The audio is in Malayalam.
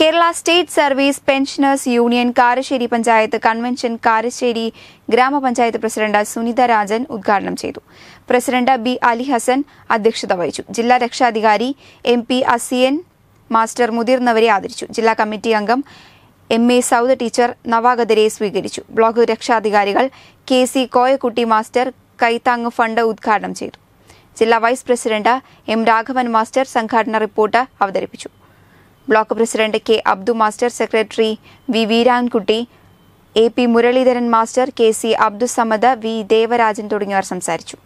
Kerala state service pensioners union Karassery panchayat convention Karassery ഗ്രാമപഞ്ചായത്ത് പ്രസിഡന്റ് സുനിത രാജൻ ഉദ്ഘാടനം ചെയ്തു പ്രസിഡന്റ് ബി അലി ഹസൻ അധ്യക്ഷത വഹിച്ചു ജില്ലാ രക്ഷാധികാരി എം പി അസിയൻ മാസ്റ്റർ മുതിർന്നവരെ ആദരിച്ചു ജില്ലാ കമ്മിറ്റി അംഗം എം എ സൗദ ടീച്ചർ നവാഗതരെ സ്വീകരിച്ചു ബ്ലോക്ക് രക്ഷാധികാരികൾ കെ സി കോയക്കുട്ടി മാസ്റ്റർ കൈത്താങ് ഫണ്ട് ഉദ്ഘാടനം ചെയ്തു ജില്ലാ vice president M Raghavan master സംഘാടന റിപ്പോർട്ട് അവതരിപ്പിച്ചു block president K Abdu master secretary V Veerankutty A P Muraleedharan master K C Abdussamad V Devarajan തുടങ്ങിയവർ സംസാരിച്ചു